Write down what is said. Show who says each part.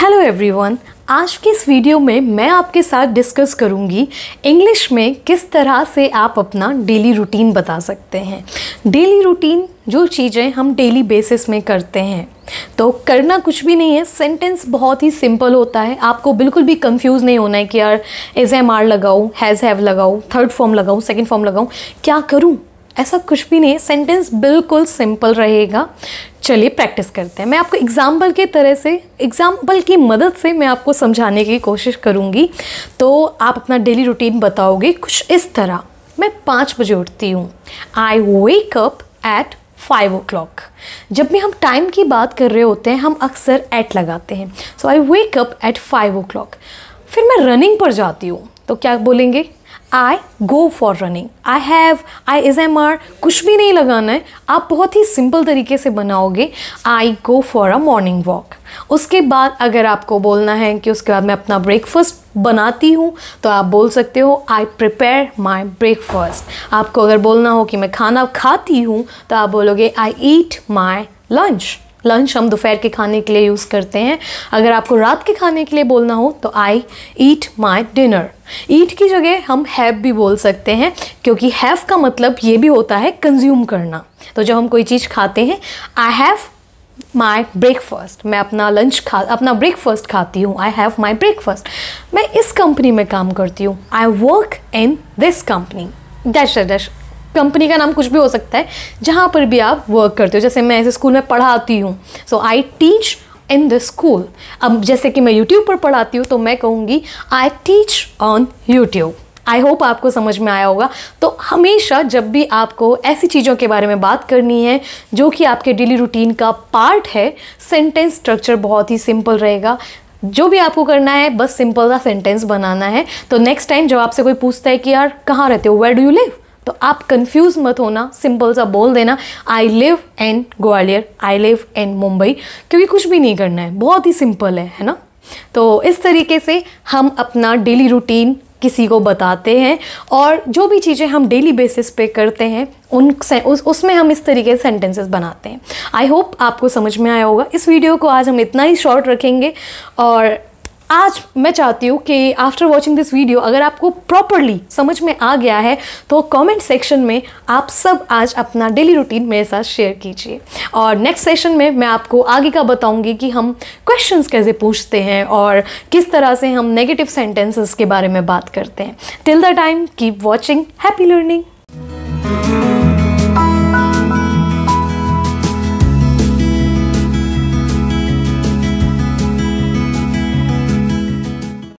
Speaker 1: hello everyone आज की इस वीडियो में मैं आपके साथ डिस्कस करूंगी इंग्लिश में किस तरह से आप अपना डेली रूटीन बता सकते हैं डेली रूटीन जो चीज़ें हम डेली बेसिस में करते हैं तो करना कुछ भी नहीं है सेंटेंस बहुत ही सिंपल होता है आपको बिल्कुल भी कंफ्यूज नहीं होना है कि यार एज एम आर लगाऊँ हैज़ हैव लगाऊँ थर्ड फॉर्म लगाऊँ सेकेंड फॉर्म लगाऊँ क्या करूँ ऐसा कुछ भी नहीं है सेंटेंस बिल्कुल सिंपल रहेगा चलिए प्रैक्टिस करते हैं मैं आपको एग्ज़ाम्पल के तरह से एग्ज़ाम्पल की मदद से मैं आपको समझाने की कोशिश करूँगी तो आप अपना डेली रूटीन बताओगे कुछ इस तरह मैं पाँच बजे उठती हूँ I wake up at five o'clock जब भी हम टाइम की बात कर रहे होते हैं हम अक्सर एट लगाते हैं so I wake up at five o'clock फिर मैं रनिंग पर जाती हूँ तो क्या बोलेंगे I go for running I have I is am are कुछ भी नहीं लगाना है आप बहुत ही सिंपल तरीके से बनाओगे I go for a morning walk उसके बाद अगर आपको बोलना है कि उसके बाद मैं अपना ब्रेकफास्ट बनाती हूँ तो आप बोल सकते हो आई प्रिपेयर माई ब्रेकफास्ट आपको अगर बोलना हो कि मैं खाना खाती हूँ तो आप बोलोगे आई ईट माई लंच लंच हम दोपहर के खाने के लिए यूज़ करते हैं अगर आपको रात के खाने के लिए बोलना हो तो आई ईट माई डिनर ईट की जगह हम हैव भी बोल सकते हैं क्योंकि हैव का मतलब ये भी होता है कंज्यूम करना तो जब हम कोई चीज़ खाते हैं आई हैव माई ब्रेकफास्ट मैं अपना लंच खा अपना ब्रेकफास्ट खाती हूँ आई हैव माई ब्रेकफास्ट मैं इस कंपनी में काम करती हूँ I work in this company dash dash company का नाम कुछ भी हो सकता है जहाँ पर भी आप वर्क करते हो जैसे मैं ऐसे स्कूल में पढ़ाती हूँ so I teach in the school अब जैसे कि मैं यूट्यूब पर पढ़ाती हूँ तो मैं कहूँगी I teach on YouTube I hope आपको समझ में आया होगा तो हमेशा जब भी आपको ऐसी चीज़ों के बारे में बात करनी है जो कि आपके डेली रूटीन का पार्ट है सेंटेंस स्ट्रक्चर बहुत ही सिंपल रहेगा जो भी आपको करना है बस सिंपल सा सेंटेंस बनाना है तो नेक्स्ट टाइम जब आपसे कोई पूछता है कि यार कहाँ रहते हो वेर डू यू लिव तो आप कंफ्यूज मत होना सिंपल सा बोल देना I live in Gwalior I live in Mumbai क्योंकि कुछ भी नहीं करना है बहुत ही सिंपल है है ना तो इस तरीके से हम अपना डेली रूटीन किसी को बताते हैं और जो भी चीज़ें हम डेली बेसिस पे करते हैं उन उस उसमें हम इस तरीके से सेंटेंसेस बनाते हैं आई होप आपको समझ में आया होगा इस वीडियो को आज हम इतना ही शॉर्ट रखेंगे और आज मैं चाहती हूँ कि आफ्टर वॉचिंग दिस वीडियो अगर आपको प्रॉपरली समझ में आ गया है तो कमेंट सेक्शन में आप सब आज अपना डेली रूटीन मेरे साथ शेयर कीजिए और नेक्स्ट सेशन में मैं आपको आगे का बताऊँगी कि हम क्वेश्चंस कैसे पूछते हैं और किस तरह से हम नेगेटिव सेंटेंसेस के बारे में बात करते हैं till the time keep watching happy learning